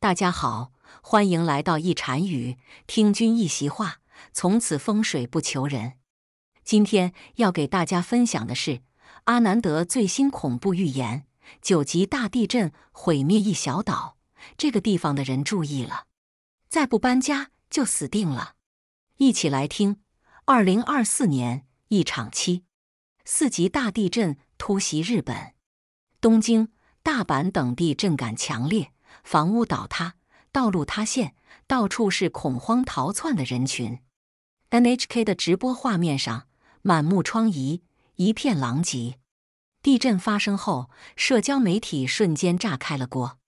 大家好，欢迎来到一禅语，听君一席话，从此风水不求人。今天要给大家分享的是阿南德最新恐怖预言：九级大地震毁灭一小岛，这个地方的人注意了，再不搬家就死定了。一起来听。二零二四年一场七四级大地震突袭日本，东京、大阪等地震感强烈。房屋倒塌，道路塌陷，到处是恐慌逃窜的人群。NHK 的直播画面上满目疮痍，一片狼藉。地震发生后，社交媒体瞬间炸开了锅。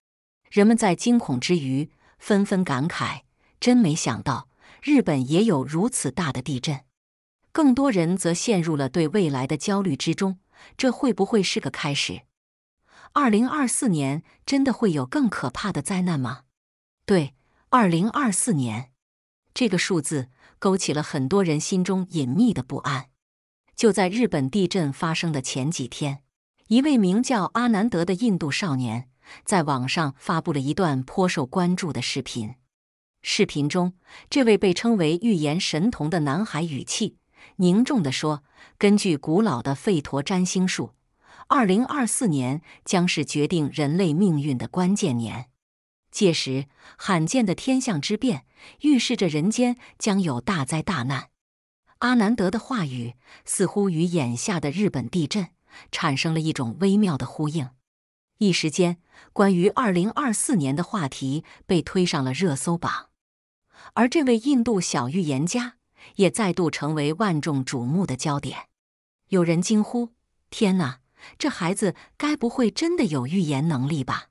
人们在惊恐之余，纷纷感慨：“真没想到，日本也有如此大的地震。”更多人则陷入了对未来的焦虑之中：这会不会是个开始？二零二四年真的会有更可怕的灾难吗？对，二零二四年这个数字勾起了很多人心中隐秘的不安。就在日本地震发生的前几天，一位名叫阿南德的印度少年在网上发布了一段颇受关注的视频。视频中，这位被称为“预言神童”的男孩语气凝重地说：“根据古老的吠陀占星术。”二零二四年将是决定人类命运的关键年，届时罕见的天象之变预示着人间将有大灾大难。阿南德的话语似乎与眼下的日本地震产生了一种微妙的呼应，一时间，关于二零二四年的话题被推上了热搜榜，而这位印度小预言家也再度成为万众瞩目的焦点。有人惊呼：“天哪！”这孩子该不会真的有预言能力吧？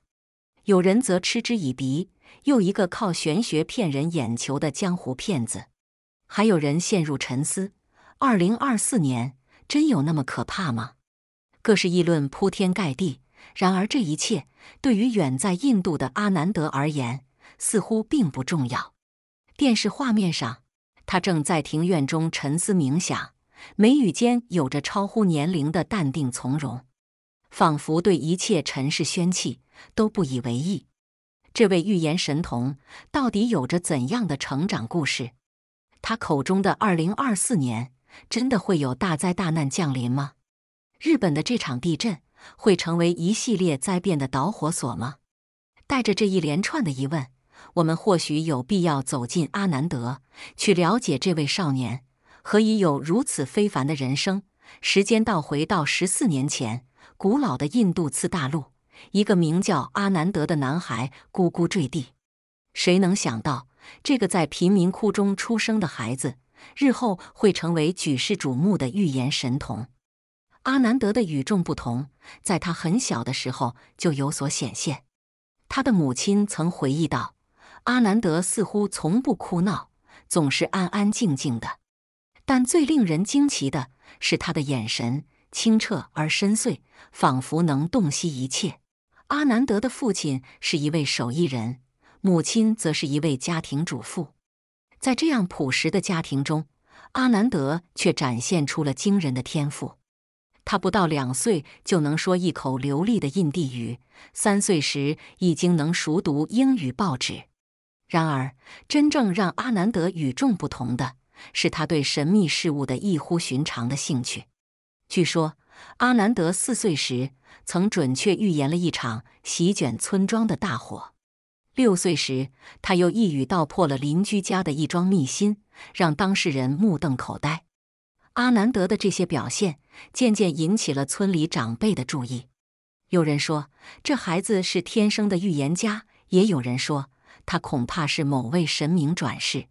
有人则嗤之以鼻，又一个靠玄学骗人眼球的江湖骗子。还有人陷入沉思：二零二四年真有那么可怕吗？各式议论铺天盖地。然而，这一切对于远在印度的阿南德而言，似乎并不重要。电视画面上，他正在庭院中沉思冥想，眉宇间有着超乎年龄的淡定从容。仿佛对一切尘世喧器都不以为意。这位预言神童到底有着怎样的成长故事？他口中的2024年真的会有大灾大难降临吗？日本的这场地震会成为一系列灾变的导火索吗？带着这一连串的疑问，我们或许有必要走进阿南德，去了解这位少年何以有如此非凡的人生。时间倒回到十四年前。古老的印度次大陆，一个名叫阿南德的男孩咕咕坠地。谁能想到，这个在贫民窟中出生的孩子，日后会成为举世瞩目的预言神童？阿南德的与众不同，在他很小的时候就有所显现。他的母亲曾回忆道：“阿南德似乎从不哭闹，总是安安静静的。但最令人惊奇的是他的眼神。”清澈而深邃，仿佛能洞悉一切。阿南德的父亲是一位手艺人，母亲则是一位家庭主妇。在这样朴实的家庭中，阿南德却展现出了惊人的天赋。他不到两岁就能说一口流利的印地语，三岁时已经能熟读英语报纸。然而，真正让阿南德与众不同的，是他对神秘事物的异乎寻常的兴趣。据说，阿南德四岁时曾准确预言了一场席卷村庄的大火；六岁时，他又一语道破了邻居家的一桩秘辛，让当事人目瞪口呆。阿南德的这些表现渐渐引起了村里长辈的注意。有人说，这孩子是天生的预言家；也有人说，他恐怕是某位神明转世。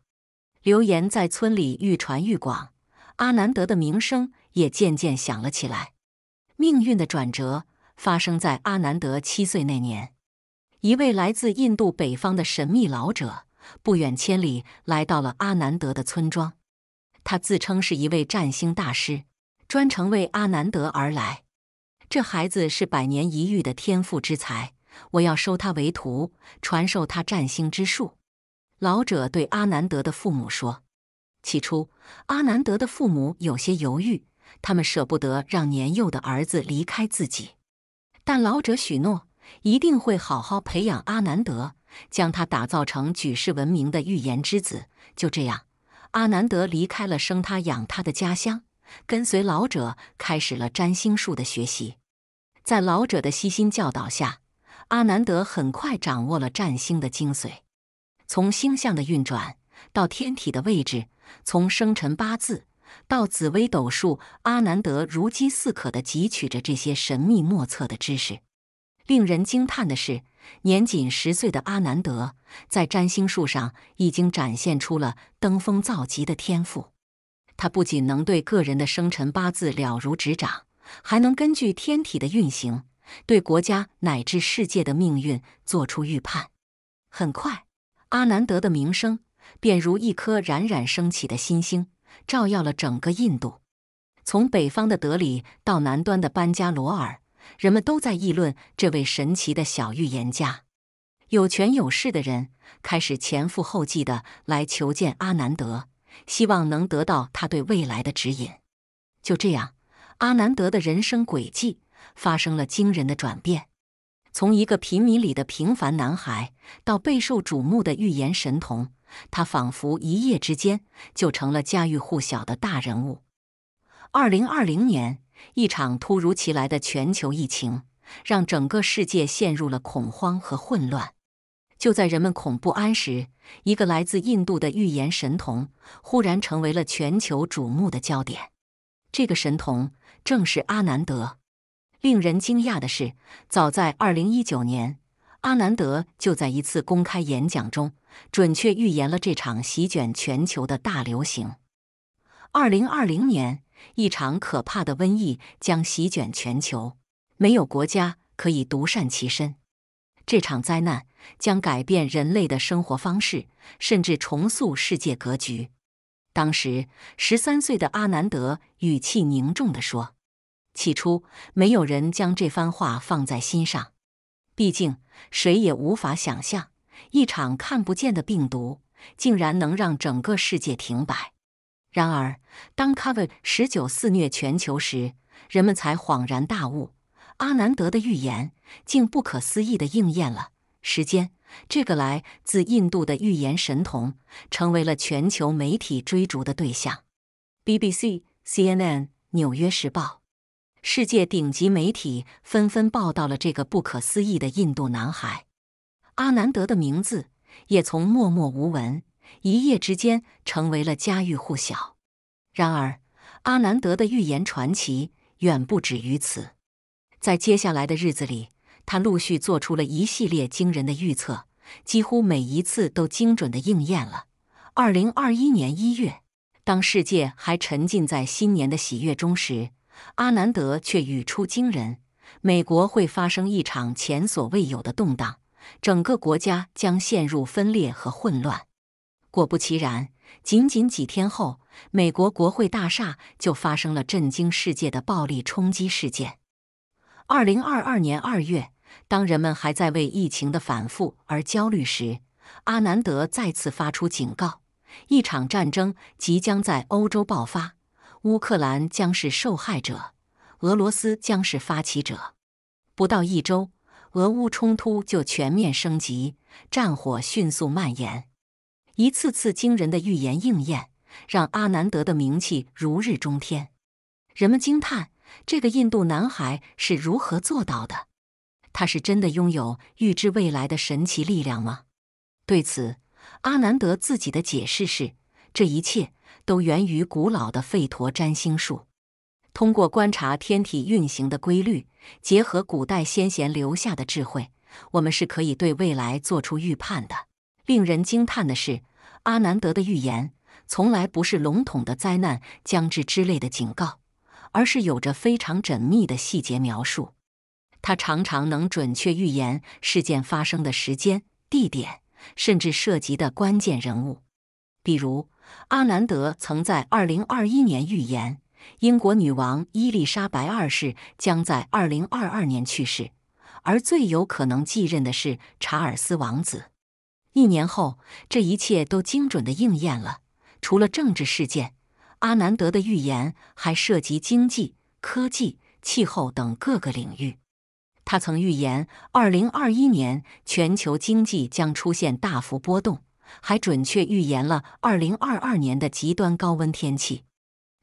流言在村里愈传愈广，阿南德的名声。也渐渐响了起来。命运的转折发生在阿南德七岁那年，一位来自印度北方的神秘老者不远千里来到了阿南德的村庄。他自称是一位占星大师，专程为阿南德而来。这孩子是百年一遇的天赋之才，我要收他为徒，传授他占星之术。老者对阿南德的父母说。起初，阿南德的父母有些犹豫。他们舍不得让年幼的儿子离开自己，但老者许诺一定会好好培养阿南德，将他打造成举世闻名的预言之子。就这样，阿南德离开了生他养他的家乡，跟随老者开始了占星术的学习。在老者的悉心教导下，阿南德很快掌握了占星的精髓，从星象的运转到天体的位置，从生辰八字。到紫薇斗数，阿南德如饥似渴地汲取着这些神秘莫测的知识。令人惊叹的是，年仅十岁的阿南德在占星术上已经展现出了登峰造极的天赋。他不仅能对个人的生辰八字了如指掌，还能根据天体的运行对国家乃至世界的命运做出预判。很快，阿南德的名声便如一颗冉冉升起的新星。照耀了整个印度，从北方的德里到南端的班加罗尔，人们都在议论这位神奇的小预言家。有权有势的人开始前赴后继的来求见阿南德，希望能得到他对未来的指引。就这样，阿南德的人生轨迹发生了惊人的转变，从一个贫民里的平凡男孩，到备受瞩目的预言神童。他仿佛一夜之间就成了家喻户晓的大人物。二零二零年，一场突如其来的全球疫情让整个世界陷入了恐慌和混乱。就在人们恐不安时，一个来自印度的预言神童忽然成为了全球瞩目的焦点。这个神童正是阿南德。令人惊讶的是，早在二零一九年。阿南德就在一次公开演讲中，准确预言了这场席卷全球的大流行。二零二零年，一场可怕的瘟疫将席卷全球，没有国家可以独善其身。这场灾难将改变人类的生活方式，甚至重塑世界格局。当时，十三岁的阿南德语气凝重地说：“起初，没有人将这番话放在心上。”毕竟，谁也无法想象，一场看不见的病毒竟然能让整个世界停摆。然而，当 COVID-19 肆虐全球时，人们才恍然大悟：阿南德的预言竟不可思议地应验了。时间，这个来自印度的预言神童，成为了全球媒体追逐的对象。BBC、CNN、纽约时报。世界顶级媒体纷纷报道了这个不可思议的印度男孩阿南德的名字，也从默默无闻一夜之间成为了家喻户晓。然而，阿南德的预言传奇远不止于此。在接下来的日子里，他陆续做出了一系列惊人的预测，几乎每一次都精准的应验了。二零二一年一月，当世界还沉浸在新年的喜悦中时，阿南德却语出惊人：“美国会发生一场前所未有的动荡，整个国家将陷入分裂和混乱。”果不其然，仅仅几天后，美国国会大厦就发生了震惊世界的暴力冲击事件。二零二二年二月，当人们还在为疫情的反复而焦虑时，阿南德再次发出警告：“一场战争即将在欧洲爆发。”乌克兰将是受害者，俄罗斯将是发起者。不到一周，俄乌冲突就全面升级，战火迅速蔓延。一次次惊人的预言应验，让阿南德的名气如日中天。人们惊叹这个印度男孩是如何做到的？他是真的拥有预知未来的神奇力量吗？对此，阿南德自己的解释是：这一切。都源于古老的吠陀占星术。通过观察天体运行的规律，结合古代先贤留下的智慧，我们是可以对未来做出预判的。令人惊叹的是，阿南德的预言从来不是笼统的“灾难将至”之类的警告，而是有着非常缜密的细节描述。他常常能准确预言事件发生的时间、地点，甚至涉及的关键人物。比如，阿南德曾在二零二一年预言，英国女王伊丽莎白二世将在二零二二年去世，而最有可能继任的是查尔斯王子。一年后，这一切都精准的应验了。除了政治事件，阿南德的预言还涉及经济、科技、气候等各个领域。他曾预言，二零二一年全球经济将出现大幅波动。还准确预言了2022年的极端高温天气。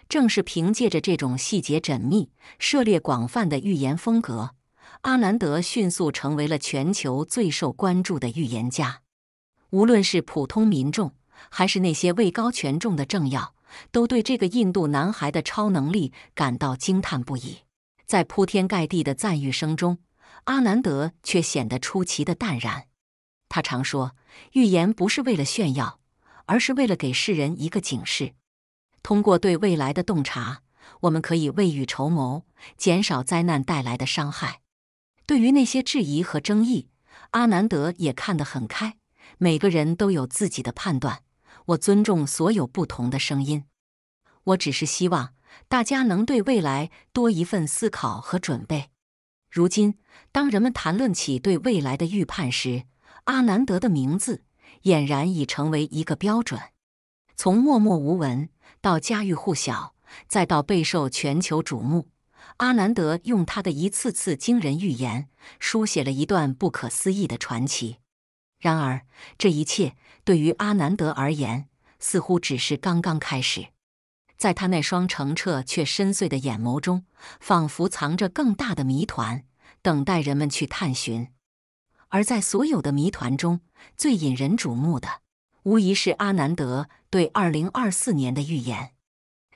正是凭借着这种细节缜密、涉猎广泛的预言风格，阿南德迅速成为了全球最受关注的预言家。无论是普通民众，还是那些位高权重的政要，都对这个印度男孩的超能力感到惊叹不已。在铺天盖地的赞誉声中，阿南德却显得出奇的淡然。他常说。预言不是为了炫耀，而是为了给世人一个警示。通过对未来的洞察，我们可以未雨绸缪，减少灾难带来的伤害。对于那些质疑和争议，阿南德也看得很开。每个人都有自己的判断，我尊重所有不同的声音。我只是希望大家能对未来多一份思考和准备。如今，当人们谈论起对未来的预判时，阿南德的名字俨然已成为一个标准，从默默无闻到家喻户晓，再到备受全球瞩目，阿南德用他的一次次惊人预言，书写了一段不可思议的传奇。然而，这一切对于阿南德而言，似乎只是刚刚开始。在他那双澄澈却深邃的眼眸中，仿佛藏着更大的谜团，等待人们去探寻。而在所有的谜团中，最引人瞩目的，无疑是阿南德对二零二四年的预言。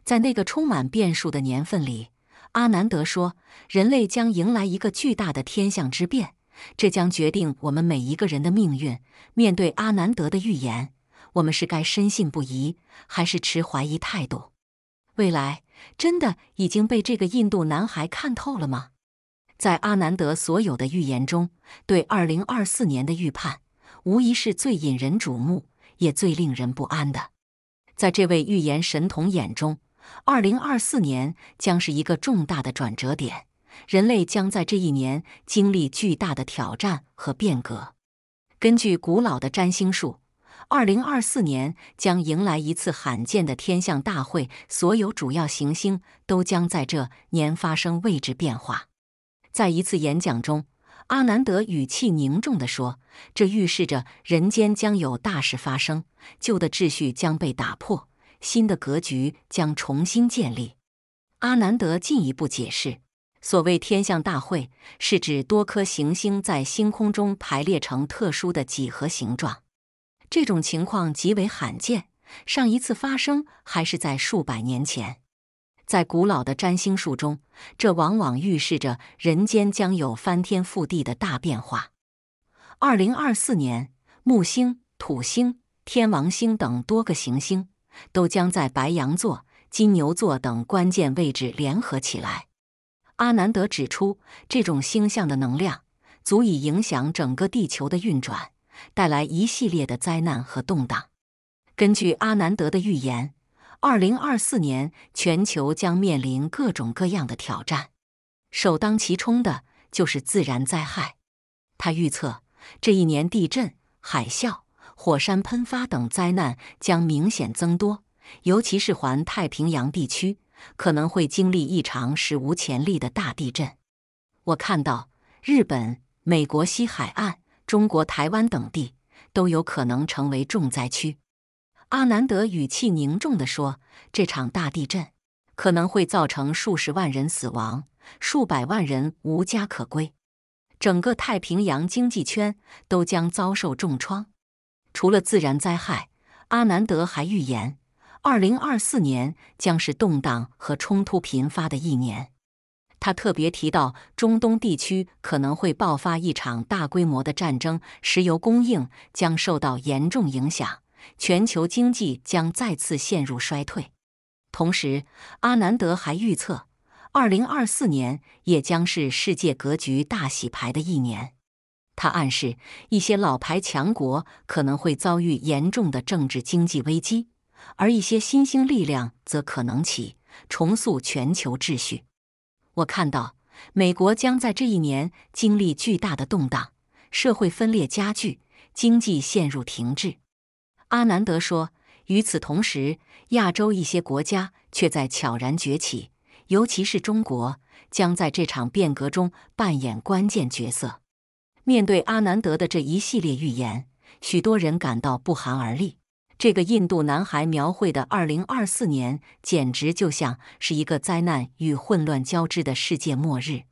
在那个充满变数的年份里，阿南德说，人类将迎来一个巨大的天象之变，这将决定我们每一个人的命运。面对阿南德的预言，我们是该深信不疑，还是持怀疑态度？未来真的已经被这个印度男孩看透了吗？在阿南德所有的预言中，对2024年的预判无疑是最引人瞩目，也最令人不安的。在这位预言神童眼中，2024年将是一个重大的转折点，人类将在这一年经历巨大的挑战和变革。根据古老的占星术，2024年将迎来一次罕见的天象大会，所有主要行星都将在这年发生位置变化。在一次演讲中，阿南德语气凝重地说：“这预示着人间将有大事发生，旧的秩序将被打破，新的格局将重新建立。”阿南德进一步解释：“所谓天象大会，是指多颗行星在星空中排列成特殊的几何形状。这种情况极为罕见，上一次发生还是在数百年前。”在古老的占星术中，这往往预示着人间将有翻天覆地的大变化。二零二四年，木星、土星、天王星等多个行星都将在白羊座、金牛座等关键位置联合起来。阿南德指出，这种星象的能量足以影响整个地球的运转，带来一系列的灾难和动荡。根据阿南德的预言。二零二四年，全球将面临各种各样的挑战，首当其冲的就是自然灾害。他预测，这一年地震、海啸、火山喷发等灾难将明显增多，尤其是环太平洋地区可能会经历一场史无前例的大地震。我看到，日本、美国西海岸、中国台湾等地都有可能成为重灾区。阿南德语气凝重地说：“这场大地震可能会造成数十万人死亡，数百万人无家可归，整个太平洋经济圈都将遭受重创。除了自然灾害，阿南德还预言，二零二四年将是动荡和冲突频发的一年。他特别提到，中东地区可能会爆发一场大规模的战争，石油供应将受到严重影响。”全球经济将再次陷入衰退。同时，阿南德还预测，2024年也将是世界格局大洗牌的一年。他暗示，一些老牌强国可能会遭遇严重的政治经济危机，而一些新兴力量则可能起重塑全球秩序。我看到，美国将在这一年经历巨大的动荡，社会分裂加剧，经济陷入停滞。阿南德说：“与此同时，亚洲一些国家却在悄然崛起，尤其是中国，将在这场变革中扮演关键角色。”面对阿南德的这一系列预言，许多人感到不寒而栗。这个印度男孩描绘的2024年，简直就像是一个灾难与混乱交织的世界末日。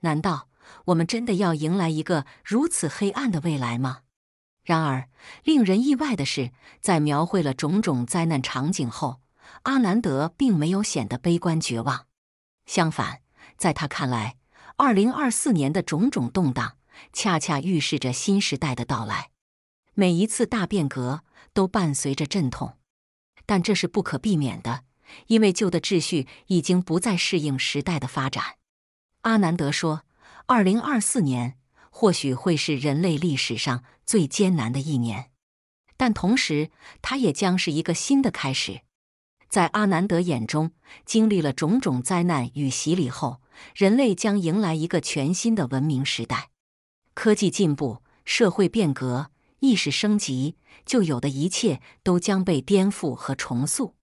难道我们真的要迎来一个如此黑暗的未来吗？然而，令人意外的是，在描绘了种种灾难场景后，阿南德并没有显得悲观绝望。相反，在他看来，二零二四年的种种动荡恰恰预示着新时代的到来。每一次大变革都伴随着阵痛，但这是不可避免的，因为旧的秩序已经不再适应时代的发展。阿南德说：“二零二四年。”或许会是人类历史上最艰难的一年，但同时，它也将是一个新的开始。在阿南德眼中，经历了种种灾难与洗礼后，人类将迎来一个全新的文明时代。科技进步、社会变革、意识升级，就有的一切都将被颠覆和重塑。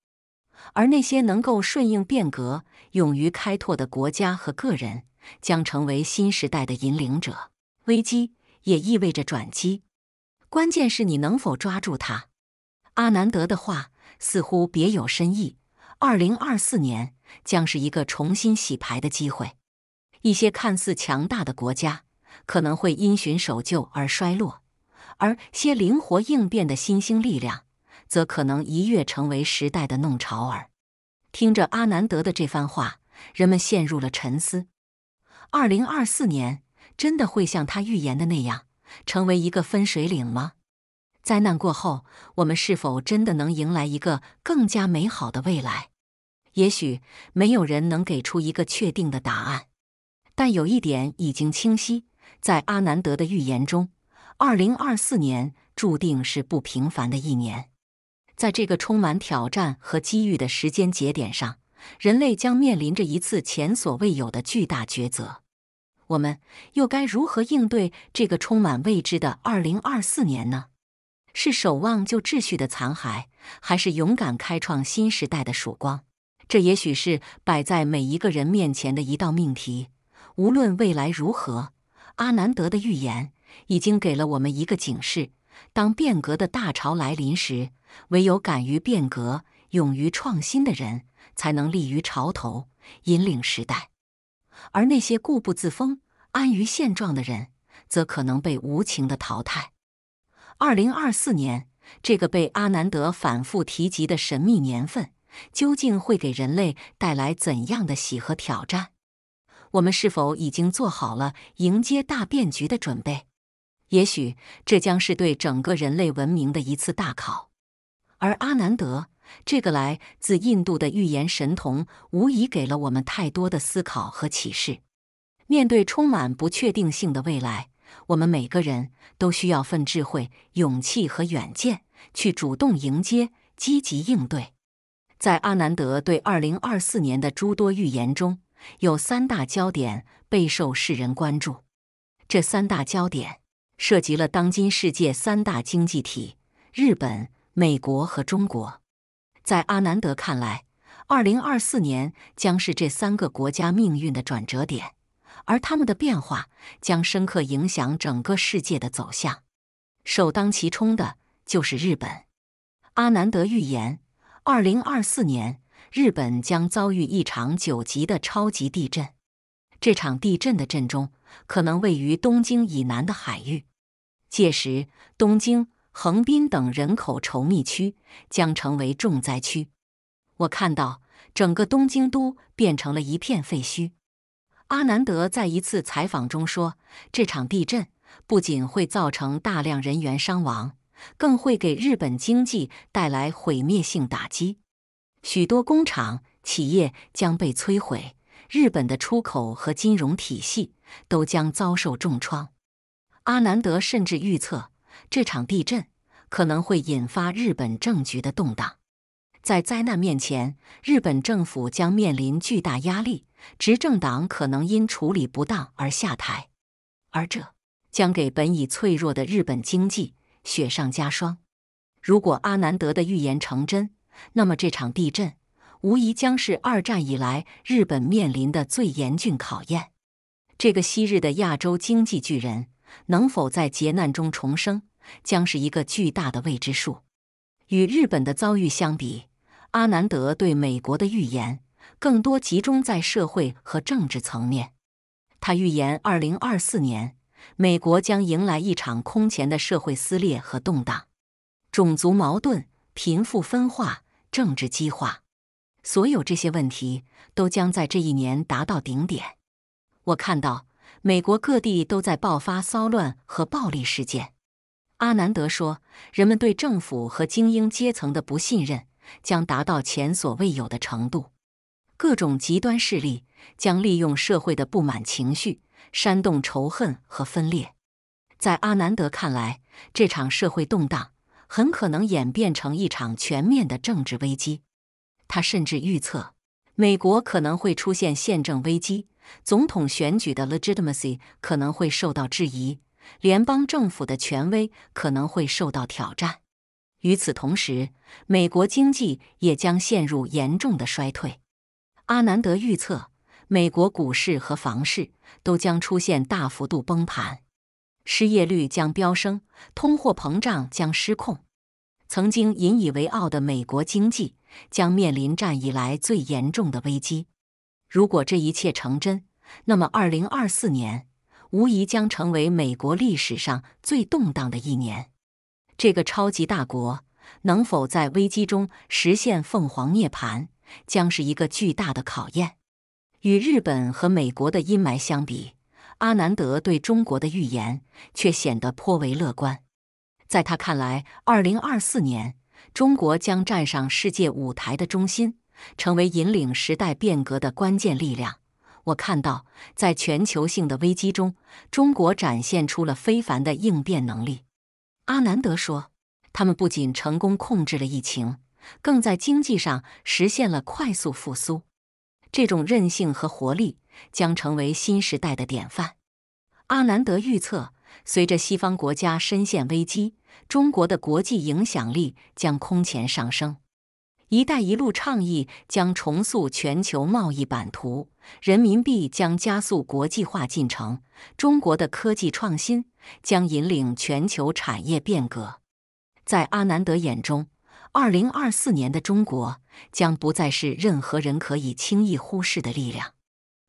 而那些能够顺应变革、勇于开拓的国家和个人，将成为新时代的引领者。危机也意味着转机，关键是你能否抓住它。阿南德的话似乎别有深意。二零二四年将是一个重新洗牌的机会，一些看似强大的国家可能会因循守旧而衰落，而些灵活应变的新兴力量则可能一跃成为时代的弄潮儿。听着阿南德的这番话，人们陷入了沉思。二零二四年。真的会像他预言的那样成为一个分水岭吗？灾难过后，我们是否真的能迎来一个更加美好的未来？也许没有人能给出一个确定的答案，但有一点已经清晰：在阿南德的预言中，2024年注定是不平凡的一年。在这个充满挑战和机遇的时间节点上，人类将面临着一次前所未有的巨大抉择。我们又该如何应对这个充满未知的二零二四年呢？是守望旧秩序的残骸，还是勇敢开创新时代的曙光？这也许是摆在每一个人面前的一道命题。无论未来如何，阿南德的预言已经给了我们一个警示：当变革的大潮来临时，唯有敢于变革、勇于创新的人，才能立于潮头，引领时代。而那些固步自封、安于现状的人，则可能被无情的淘汰。二零二四年，这个被阿南德反复提及的神秘年份，究竟会给人类带来怎样的喜和挑战？我们是否已经做好了迎接大变局的准备？也许，这将是对整个人类文明的一次大考。而阿南德。这个来自印度的预言神童无疑给了我们太多的思考和启示。面对充满不确定性的未来，我们每个人都需要份智慧、勇气和远见，去主动迎接、积极应对。在阿南德对2024年的诸多预言中，有三大焦点备受世人关注。这三大焦点涉及了当今世界三大经济体：日本、美国和中国。在阿南德看来，二零二四年将是这三个国家命运的转折点，而他们的变化将深刻影响整个世界的走向。首当其冲的就是日本。阿南德预言，二零二四年日本将遭遇一场九级的超级地震，这场地震的震中可能位于东京以南的海域。届时，东京。横滨等人口稠密区将成为重灾区。我看到整个东京都变成了一片废墟。阿南德在一次采访中说：“这场地震不仅会造成大量人员伤亡，更会给日本经济带来毁灭性打击。许多工厂、企业将被摧毁，日本的出口和金融体系都将遭受重创。”阿南德甚至预测。这场地震可能会引发日本政局的动荡，在灾难面前，日本政府将面临巨大压力，执政党可能因处理不当而下台，而这将给本已脆弱的日本经济雪上加霜。如果阿南德的预言成真，那么这场地震无疑将是二战以来日本面临的最严峻考验。这个昔日的亚洲经济巨人能否在劫难中重生？将是一个巨大的未知数。与日本的遭遇相比，阿南德对美国的预言更多集中在社会和政治层面。他预言，二零二四年美国将迎来一场空前的社会撕裂和动荡，种族矛盾、贫富分化、政治激化，所有这些问题都将在这一年达到顶点。我看到美国各地都在爆发骚乱和暴力事件。阿南德说：“人们对政府和精英阶层的不信任将达到前所未有的程度，各种极端势力将利用社会的不满情绪，煽动仇恨和分裂。”在阿南德看来，这场社会动荡很可能演变成一场全面的政治危机。他甚至预测，美国可能会出现宪政危机，总统选举的 legitimacy 可能会受到质疑。联邦政府的权威可能会受到挑战。与此同时，美国经济也将陷入严重的衰退。阿南德预测，美国股市和房市都将出现大幅度崩盘，失业率将飙升，通货膨胀将失控。曾经引以为傲的美国经济将面临战以来最严重的危机。如果这一切成真，那么2024年。无疑将成为美国历史上最动荡的一年。这个超级大国能否在危机中实现凤凰涅槃，将是一个巨大的考验。与日本和美国的阴霾相比，阿南德对中国的预言却显得颇为乐观。在他看来，2024年，中国将站上世界舞台的中心，成为引领时代变革的关键力量。我看到，在全球性的危机中，中国展现出了非凡的应变能力。阿南德说：“他们不仅成功控制了疫情，更在经济上实现了快速复苏。这种韧性和活力将成为新时代的典范。”阿南德预测，随着西方国家深陷危机，中国的国际影响力将空前上升。“一带一路”倡议将重塑全球贸易版图，人民币将加速国际化进程，中国的科技创新将引领全球产业变革。在阿南德眼中，二零二四年的中国将不再是任何人可以轻易忽视的力量。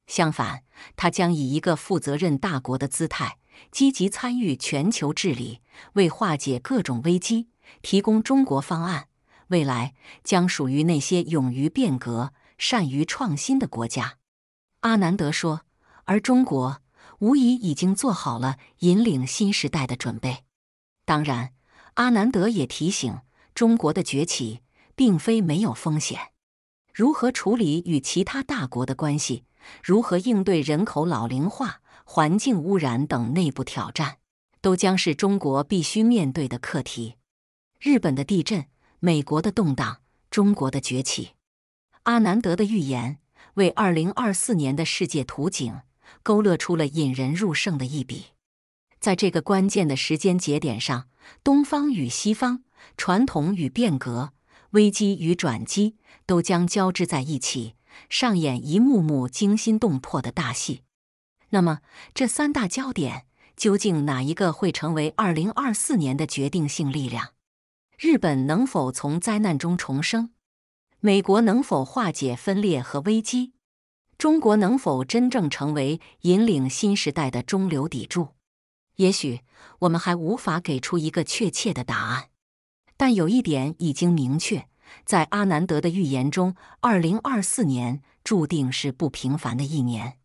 相反，他将以一个负责任大国的姿态，积极参与全球治理，为化解各种危机提供中国方案。未来将属于那些勇于变革、善于创新的国家，阿南德说。而中国无疑已经做好了引领新时代的准备。当然，阿南德也提醒，中国的崛起并非没有风险。如何处理与其他大国的关系，如何应对人口老龄化、环境污染等内部挑战，都将是中国必须面对的课题。日本的地震。美国的动荡，中国的崛起，阿南德的预言为2024年的世界图景勾勒出了引人入胜的一笔。在这个关键的时间节点上，东方与西方、传统与变革、危机与转机都将交织在一起，上演一幕幕惊心动魄的大戏。那么，这三大焦点究竟哪一个会成为2024年的决定性力量？日本能否从灾难中重生？美国能否化解分裂和危机？中国能否真正成为引领新时代的中流砥柱？也许我们还无法给出一个确切的答案，但有一点已经明确：在阿南德的预言中，二零二四年注定是不平凡的一年。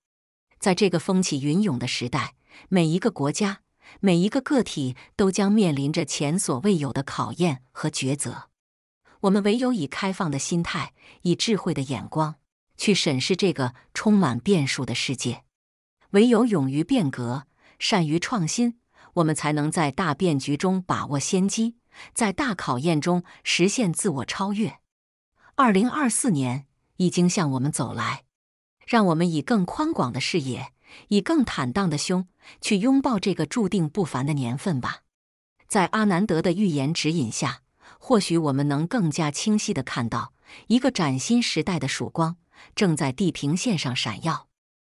在这个风起云涌的时代，每一个国家。每一个个体都将面临着前所未有的考验和抉择。我们唯有以开放的心态，以智慧的眼光去审视这个充满变数的世界；唯有勇于变革，善于创新，我们才能在大变局中把握先机，在大考验中实现自我超越。二零二四年已经向我们走来，让我们以更宽广的视野。以更坦荡的胸去拥抱这个注定不凡的年份吧。在阿南德的预言指引下，或许我们能更加清晰地看到一个崭新时代的曙光正在地平线上闪耀。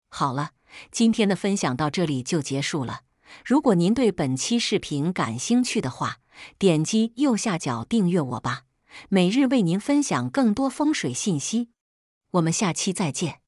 好了，今天的分享到这里就结束了。如果您对本期视频感兴趣的话，点击右下角订阅我吧，每日为您分享更多风水信息。我们下期再见。